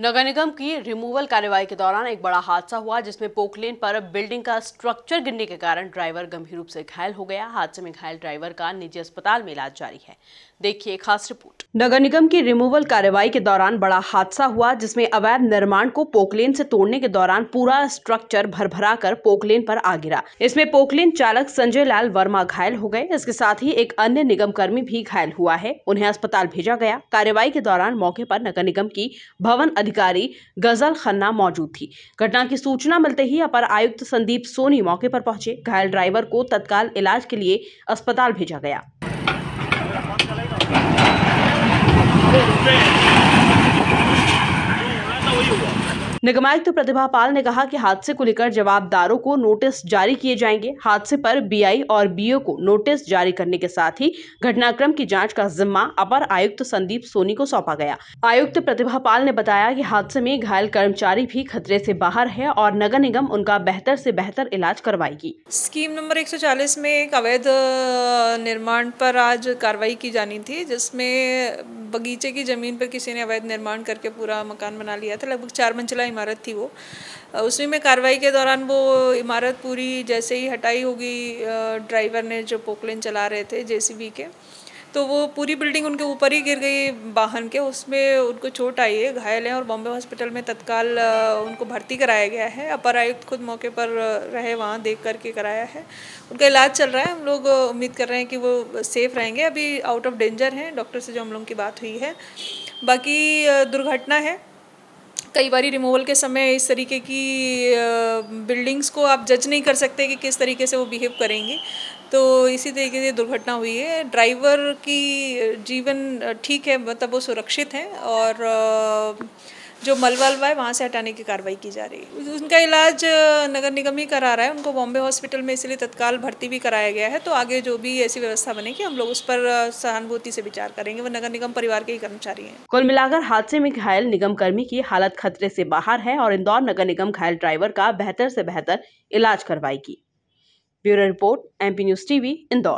नगर निगम की रिमूवल कार्रवाई के दौरान एक बड़ा हादसा हुआ जिसमें पोकलेन पर बिल्डिंग का स्ट्रक्चर गिरने के कारण ड्राइवर गंभीर रूप से घायल हो गया हादसे में घायल ड्राइवर का निजी अस्पताल में इलाज जारी है देखिए खास रिपोर्ट नगर निगम की रिमूवल कार्रवाई के दौरान बड़ा हादसा हुआ जिसमें अवैध निर्माण को पोकलेन से तोड़ने के दौरान पूरा स्ट्रक्चर भरभरा कर पोकलेन पर आ गिरा इसमें पोकलेन चालक संजय लाल वर्मा घायल हो गए इसके साथ ही एक अन्य निगम कर्मी भी घायल हुआ है उन्हें अस्पताल भेजा गया कार्यवाही के दौरान मौके पर नगर निगम की भवन अधिकारी गजल खन्ना मौजूद थी घटना की सूचना मिलते ही अपर आयुक्त संदीप सोनी मौके पर पहुंचे घायल ड्राइवर को तत्काल इलाज के लिए अस्पताल भेजा गया निगमायुक्त प्रतिभा पाल ने कहा कि हादसे को लेकर जवाबदारों को नोटिस जारी किए जाएंगे हादसे पर बीआई और बीओ को नोटिस जारी करने के साथ ही घटनाक्रम की जांच का जिम्मा अपर आयुक्त संदीप सोनी को सौंपा गया आयुक्त प्रतिभा पाल ने बताया कि हादसे में घायल कर्मचारी भी खतरे से बाहर है और नगर निगम उनका बेहतर ऐसी बेहतर इलाज करवाएगी स्कीम नंबर एक में एक अवैध निर्माण पर आज कार्रवाई की जानी थी जिसमें बगीचे की जमीन पर किसी ने अवैध निर्माण करके पूरा मकान बना लिया था लगभग चार मंजिला इमारत थी वो उसमें में कार्रवाई के दौरान वो इमारत पूरी जैसे ही हटाई होगी ड्राइवर ने जो पोकलेन चला रहे थे जेसीबी के तो वो पूरी बिल्डिंग उनके ऊपर ही गिर गई वाहन के उसमें उनको चोट आई है घायल हैं और बॉम्बे हॉस्पिटल में तत्काल उनको भर्ती कराया गया है अपर आयुक्त खुद मौके पर रहे वहाँ देख करके कराया है उनका इलाज चल रहा है हम लोग उम्मीद कर रहे हैं कि वो सेफ़ रहेंगे अभी आउट ऑफ डेंजर हैं डॉक्टर से जो हम लोग की बात हुई है बाकी दुर्घटना है कई बार रिमूवल के समय इस तरीके की बिल्डिंग्स को आप जज नहीं कर सकते कि किस तरीके से वो बिहेव करेंगे तो इसी तरीके से दुर्घटना हुई है ड्राइवर की जीवन ठीक है मतलब वो सुरक्षित हैं और जो मलबा अलवा है वहाँ से हटाने की कार्रवाई की जा रही है उनका इलाज नगर निगम ही करा रहा है उनको बॉम्बे हॉस्पिटल में इसलिए तत्काल भर्ती भी कराया गया है तो आगे जो भी ऐसी व्यवस्था बनेगी हम लोग उस पर सहानुभूति से विचार करेंगे वो नगर निगम परिवार के ही कर्मचारी हैं कुल मिलाकर हादसे में घायल निगम कर्मी की हालत खतरे से बाहर है और इंदौर नगर निगम घायल ड्राइवर का बेहतर से बेहतर इलाज करवाएगी bureau report MP news TV Indore